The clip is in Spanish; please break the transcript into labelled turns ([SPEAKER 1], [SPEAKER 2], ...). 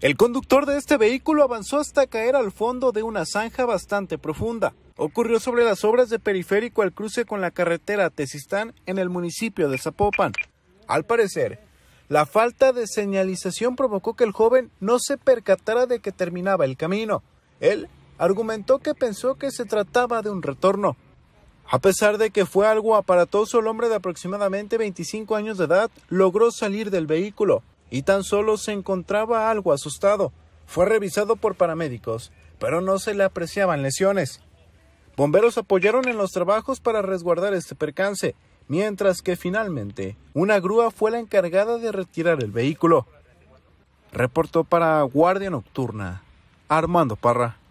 [SPEAKER 1] El conductor de este vehículo avanzó hasta caer al fondo de una zanja bastante profunda. Ocurrió sobre las obras de periférico al cruce con la carretera Tesistán en el municipio de Zapopan. Al parecer, la falta de señalización provocó que el joven no se percatara de que terminaba el camino. Él argumentó que pensó que se trataba de un retorno. A pesar de que fue algo aparatoso, el hombre de aproximadamente 25 años de edad logró salir del vehículo y tan solo se encontraba algo asustado. Fue revisado por paramédicos, pero no se le apreciaban lesiones. Bomberos apoyaron en los trabajos para resguardar este percance, mientras que finalmente una grúa fue la encargada de retirar el vehículo. Reportó para Guardia Nocturna Armando Parra.